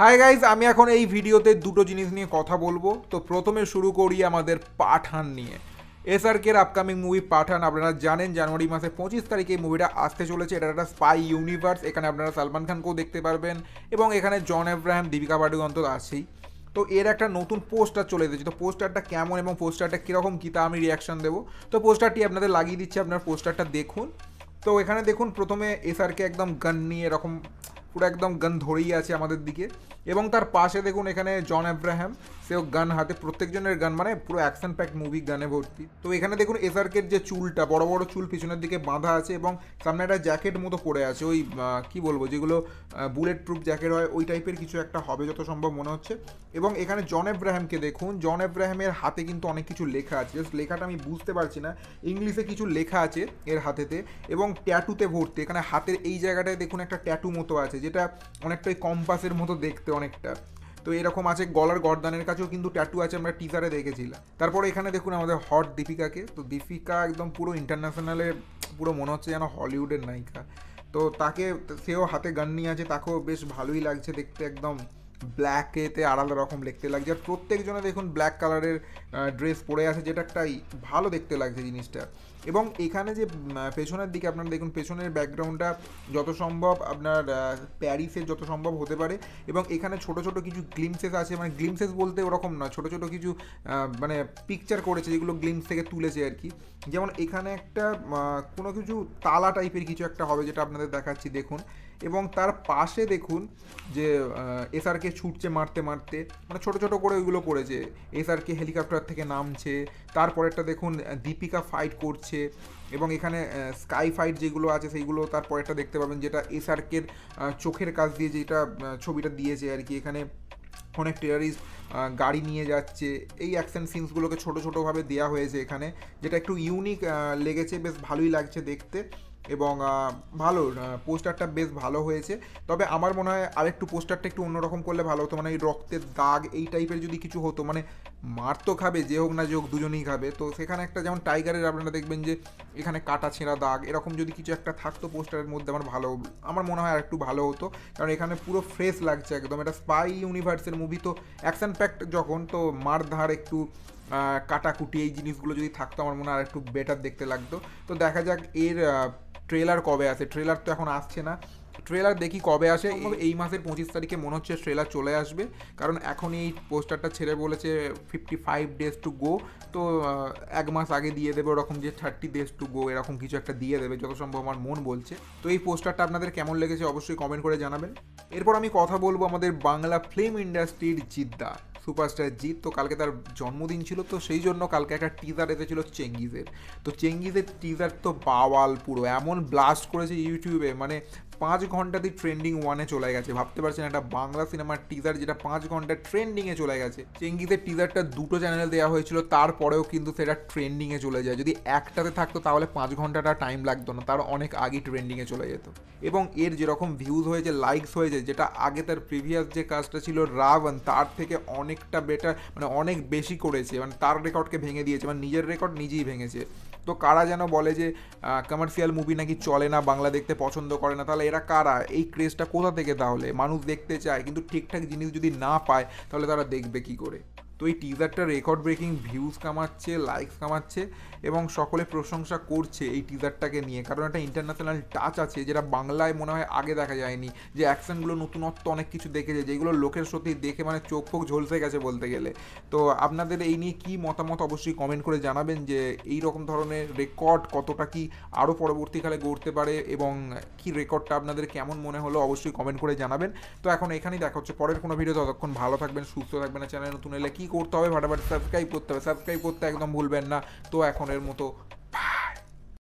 hi guys আমি এখন এই ভিডিওতে দুটো জিনিস নিয়ে কথা বলবো তো প্রথমে শুরু করি আমাদের পাঠান নিয়ে এস এর আপকামিং মুভি পাঠান আপনারা জানেন জানুয়ারি মাসে পঁচিশ তারিখে এই মুভিটা আসতে চলেছে এটা একটা স্পাই ইউনিভার্স এখানে আপনারা সালমান খানকেও দেখতে পারবেন এবং এখানে জন এব্রাহাম দীপিকা পাডুকোন তো আছেই তো এর একটা নতুন পোস্টার চলে এসেছে তো পোস্টারটা কেমন এবং পোস্টারটা কীরকম কী তা আমি রিয়াকশান দেবো তো পোস্টারটি আপনাদের লাগিয়ে দিচ্ছি আপনার পোস্টারটা দেখুন তো এখানে দেখুন প্রথমে এসআরকে একদম গান নিয়ে এরকম পুরো একদম গান ধরেই আছে আমাদের দিকে এবং তার পাশে দেখুন এখানে জন অ্যাব্রাহাম সেও গান হাতে প্রত্যেকজনের গান মানে পুরো অ্যাকশন প্যাক মুভি গানে ভর্তি তো এখানে দেখুন এসার্কের যে চুলটা বড় বড় চুল পিছনের দিকে বাঁধা আছে এবং সামনে একটা জ্যাকেট মতো পড়ে আছে ওই কি বলবো যেগুলো বুলেট প্রুফ জ্যাকেট হয় ওই টাইপের কিছু একটা হবে যত সম্ভব মনে হচ্ছে এবং এখানে জন এব্রাহামকে দেখুন জন এব্রাহামের হাতে কিন্তু অনেক কিছু লেখা আছে জাস্ট লেখাটা আমি বুঝতে পারছি না ইংলিশে কিছু লেখা আছে এর হাতেতে এবং ট্যাটুতে ভর্তি এখানে হাতের এই জায়গাটায় দেখুন একটা ট্যাটু মতো আছে যেটা অনেকটাই কম্পাসের মতো দেখতে অনেকটা তো এরকম আছে গলার গর্দানের কাছেও কিন্তু ট্যাটু আছে আমরা টিজারে দেখেছিলাম তারপরে এখানে দেখুন আমাদের হট দীপিকাকে তো দীপিকা একদম পুরো ইন্টারন্যাশনালে পুরো মনে হচ্ছে যেন হলিউডের নায়িকা তো তাকে সেও হাতে গান নিয়ে আছে তাকেও বেশ ভালোই লাগছে দেখতে একদম ব্ল্যাকেতে আলাদা রকম দেখতে লাগছে আর প্রত্যেকজনে দেখুন ব্ল্যাক কালারের ড্রেস পরে আছে যেটা একটা ভালো দেখতে লাগছে জিনিসটা এবং এখানে যে পেছনের দিকে আপনারা দেখুন পেছনের ব্যাকগ্রাউন্ডটা যত সম্ভব আপনার প্যারিসের যত সম্ভব হতে পারে এবং এখানে ছোট ছোট কিছু গ্লিমসেস আছে মানে গ্লিমসেস বলতে ওরকম না ছোট ছোট কিছু মানে পিকচার করেছে যেগুলো গ্লিমস থেকে তুলেছে আর কি যেমন এখানে একটা কোনো কিছু তালা টাইপের কিছু একটা হবে যেটা আপনাদের দেখাচ্ছি দেখুন এবং তার পাশে দেখুন যে এসআরকে ছুটছে মারতে মারতে মানে ছোট ছোট করে ওইগুলো করেছে এস আর কে হেলিকপ্টার থেকে নামছে তারপরেরটা দেখুন দীপিকা ফাইট করছে এবং এখানে স্কাই ফাইট যেগুলো আছে সেইগুলো তারপরেরটা দেখতে পাবেন যেটা এস আর কের চোখের কাজ দিয়ে যেটা ছবিটা দিয়েছে আর কি এখানে অনেক টেরারিস্ট গাড়ি নিয়ে যাচ্ছে এই অ্যাকশন সিনসগুলোকে ছোটো ছোটোভাবে দেওয়া হয়েছে এখানে যেটা একটু ইউনিক লেগেছে বেশ ভালোই লাগছে দেখতে এবং ভালো পোস্টারটা বেশ ভালো হয়েছে তবে আমার মনে হয় আরেকটু পোস্টারটা একটু অন্যরকম করলে ভালো হতো মানে এই রক্তের দাগ এই টাইপের যদি কিছু হতো মানে মার তো খাবে যে হোক না যে হোক দুজনেই খাবে তো সেখানে একটা যেমন টাইগারের আপনারা দেখবেন যে এখানে কাটা ছেঁড়া দাগ এরকম যদি কিছু একটা থাকতো পোস্টারের মধ্যে আমার ভালো আমার মনে হয় আর একটু ভালো হতো কারণ এখানে পুরো ফ্রেশ লাগছে একদম এটা স্পাই ইউনিভার্সের মুভি তো অ্যাকশন প্যাক্ট যখন তো মার ধার একটু কাটাকুটি এই জিনিসগুলো যদি থাকতো আমার মনে হয় আর একটু বেটার দেখতে লাগতো তো দেখা যাক এর ট্রেলার কবে আসে ট্রেলার তো এখন আসছে না ট্রেলার দেখি কবে আসে এই মাসের পঁচিশ তারিখে মনে হচ্ছে ট্রেলার চলে আসবে কারণ এখন এই পোস্টারটা ছেড়ে বলেছে fifty five days to go তো এক মাস আগে দিয়ে দেবে ওরকম যে থার্টি ডেজ টু গো এরকম কিছু একটা দিয়ে দেবে যত সম্ভব আমার মন বলছে তো এই পোস্টারটা আপনাদের কেমন লেগেছে অবশ্যই কমেন্ট করে জানাবেন এরপর আমি কথা বলবো আমাদের বাংলা ফিল্ম ইন্ডাস্ট্রির জিদ্দা সুপারস্টার জিৎ তো কালকে তার জন্মদিন ছিল তো সেই জন্য কালকে একটা টিজার এসেছিল চেঙ্গিজের তো চেঙ্গিজের টিজার তো বাওয়াল পুরো এমন ব্লাস্ট করেছে ইউটিউবে মানে পাঁচ ঘন্টাতেই ট্রেন্ডিং ওয়ানে চলে গেছে ভাবতে পারছেন একটা বাংলা সিনেমার টিজার যেটা পাঁচ ঘন্টা ট্রেন্ডিংয়ে চলে গেছে চেঙ্গিতে টিজারটা দুটো চ্যানেলে দেওয়া হয়েছিল তারপরেও কিন্তু সেটা ট্রেন্ডিংয়ে চলে যায় যদি একটাতে থাকতো তাহলে পাঁচ ঘন্টাটা টাইম লাগতো না তার অনেক আগেই ট্রেন্ডিংয়ে চলে যেত এবং এর যেরকম ভিউজ হয়েছে লাইকস হয়েছে যেটা আগে তার প্রিভিয়াস যে কাজটা ছিল রাভন তার থেকে অনেকটা বেটার মানে অনেক বেশি করেছে মানে তার রেকর্ডকে ভেঙে দিয়েছে মানে নিজের রেকর্ড নিজেই ভেঙেছে তো কারা যেন বলে যে কমার্শিয়াল মুভি নাকি চলে না বাংলা দেখতে পছন্দ করে না তাহলে এরা কারা এই ক্রেজটা কোথা থেকে তাহলে মানুষ দেখতে চায় কিন্তু ঠিকঠাক জিনিস যদি না পায় তাহলে তারা দেখবে কি করে তো এই টিজারটা রেকর্ড ব্রেকিং ভিউজ কামাচ্ছে লাইকস কামাচ্ছে এবং সকলে প্রশংসা করছে এই টিজারটাকে নিয়ে কারণ একটা ইন্টারন্যাশনাল টাচ আছে যেটা বাংলায় মনে হয় আগে দেখা যায়নি যে অ্যাকশনগুলো নতুনত্ব অনেক কিছু দেখেছে যেগুলো লোকের সত্যি দেখে মানে চোখ ফোক ঝলসে গেছে বলতে গেলে তো আপনাদের এই নিয়ে কী মতামত অবশ্যই কমেন্ট করে জানাবেন যে এই রকম ধরনের রেকর্ড কতটা কি আরও পরবর্তীকালে গড়তে পারে এবং কি রেকর্ডটা আপনাদের কেমন মনে হলো অবশ্যই কমেন্ট করে জানাবেন তো এখন এখানেই দেখা হচ্ছে পরের কোনো ভিডিও ততক্ষণ ভালো থাকবেন সুস্থ থাকবেন চ্যানেল নতুন এলে কি কি করতে হবে ফাটাফাট সাবস্ক্রাইব করতে হবে সাবস্ক্রাইব করতে একদম ভুলবেন না তো এখনের মতো